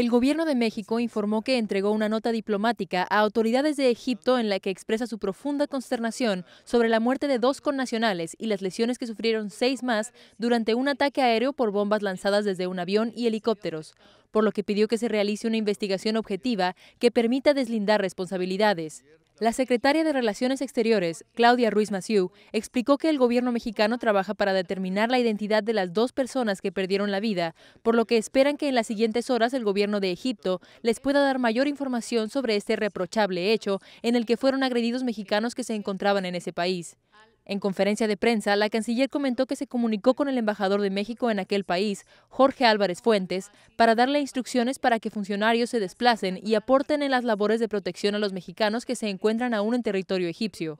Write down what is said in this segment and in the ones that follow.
El gobierno de México informó que entregó una nota diplomática a autoridades de Egipto en la que expresa su profunda consternación sobre la muerte de dos connacionales y las lesiones que sufrieron seis más durante un ataque aéreo por bombas lanzadas desde un avión y helicópteros, por lo que pidió que se realice una investigación objetiva que permita deslindar responsabilidades. La secretaria de Relaciones Exteriores, Claudia Ruiz Massieu, explicó que el gobierno mexicano trabaja para determinar la identidad de las dos personas que perdieron la vida, por lo que esperan que en las siguientes horas el gobierno de Egipto les pueda dar mayor información sobre este reprochable hecho en el que fueron agredidos mexicanos que se encontraban en ese país. En conferencia de prensa, la canciller comentó que se comunicó con el embajador de México en aquel país, Jorge Álvarez Fuentes, para darle instrucciones para que funcionarios se desplacen y aporten en las labores de protección a los mexicanos que se encuentran aún en territorio egipcio.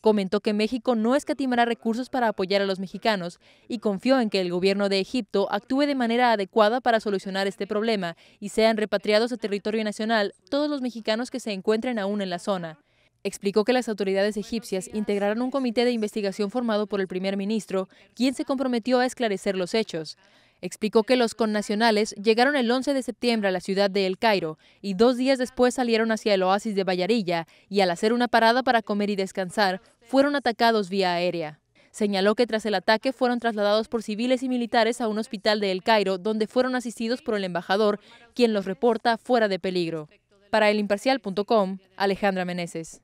Comentó que México no escatimará recursos para apoyar a los mexicanos y confió en que el gobierno de Egipto actúe de manera adecuada para solucionar este problema y sean repatriados a territorio nacional todos los mexicanos que se encuentren aún en la zona. Explicó que las autoridades egipcias integraron un comité de investigación formado por el primer ministro, quien se comprometió a esclarecer los hechos. Explicó que los connacionales llegaron el 11 de septiembre a la ciudad de El Cairo y dos días después salieron hacia el oasis de Bayarilla y al hacer una parada para comer y descansar, fueron atacados vía aérea. Señaló que tras el ataque fueron trasladados por civiles y militares a un hospital de El Cairo donde fueron asistidos por el embajador, quien los reporta fuera de peligro. Para elimparcial.com, Alejandra Meneses.